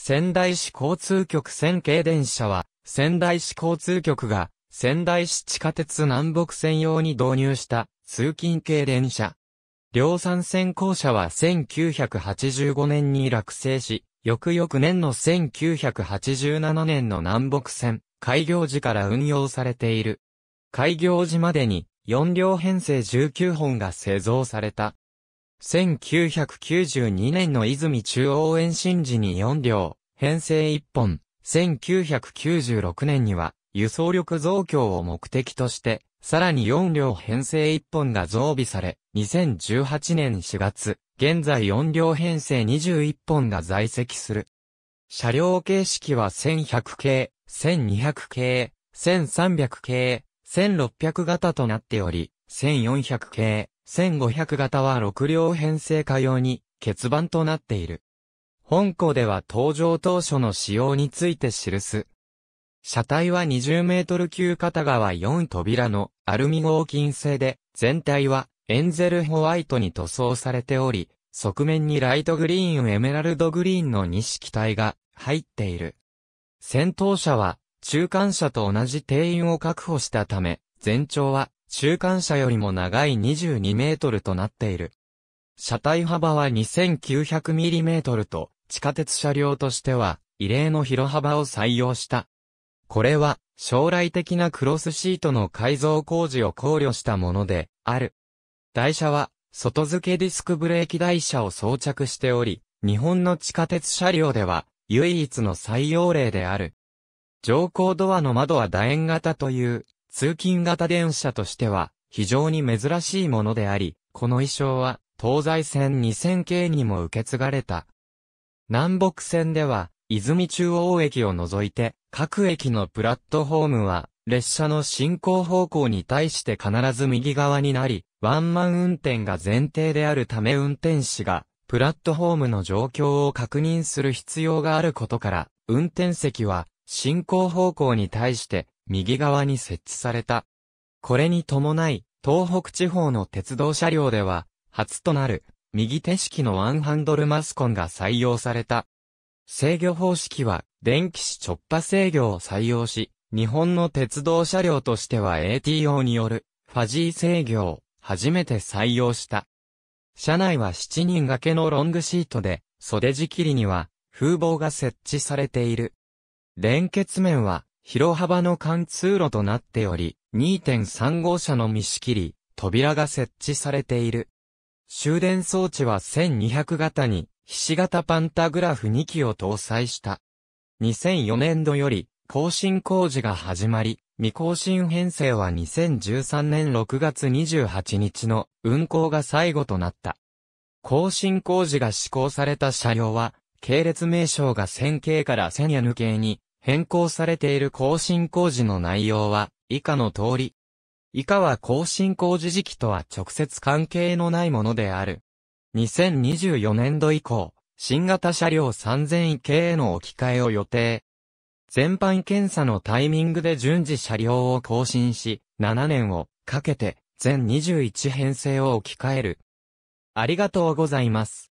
仙台市交通局線系電車は、仙台市交通局が、仙台市地下鉄南北線用に導入した、通勤系電車。量産線校舎は1985年に落成し、翌々年の1987年の南北線、開業時から運用されている。開業時までに4両編成19本が製造された。1992年の泉中央延伸時に4両、編成1本、1996年には輸送力増強を目的として、さらに4両編成1本が増備され、2018年4月、現在4両編成21本が在籍する。車両形式は1100系、1200系、1300系、1600型となっており、1400系、1500型は6両編成化用に欠番となっている。本校では登場当初の仕様について記す。車体は20メートル級片側4扉のアルミ合金製で、全体はエンゼルホワイトに塗装されており、側面にライトグリーンエメラルドグリーンの2色体が入っている。先頭車は中間車と同じ定員を確保したため、全長は中間車よりも長い22メートルとなっている。車体幅は2 9 0 0トルと、地下鉄車両としては、異例の広幅を採用した。これは、将来的なクロスシートの改造工事を考慮したもので、ある。台車は、外付けディスクブレーキ台車を装着しており、日本の地下鉄車両では、唯一の採用例である。乗降ドアの窓は楕円型という、通勤型電車としては非常に珍しいものであり、この衣装は東西線2000系にも受け継がれた。南北線では、泉中央駅を除いて、各駅のプラットホームは、列車の進行方向に対して必ず右側になり、ワンマン運転が前提であるため運転士が、プラットホームの状況を確認する必要があることから、運転席は、進行方向に対して、右側に設置された。これに伴い、東北地方の鉄道車両では、初となる、右手式のワンハンドルマスコンが採用された。制御方式は、電気紙直波制御を採用し、日本の鉄道車両としては ATO による、ファジー制御を、初めて採用した。車内は7人掛けのロングシートで、袖仕切りには、風防が設置されている。連結面は、広幅の貫通路となっており、2.3号車の見仕切り、扉が設置されている。終電装置は1200型に、菱形パンタグラフ2機を搭載した。2004年度より、更新工事が始まり、未更新編成は2013年6月28日の運行が最後となった。更新工事が施行された車両は、系列名称が1000系から1000系に変更されている更新工事の内容は、以下の通り。以下は更新工事時期とは直接関係のないものである。2024年度以降、新型車両3000系への置き換えを予定。全般検査のタイミングで順次車両を更新し、7年をかけて全21編成を置き換える。ありがとうございます。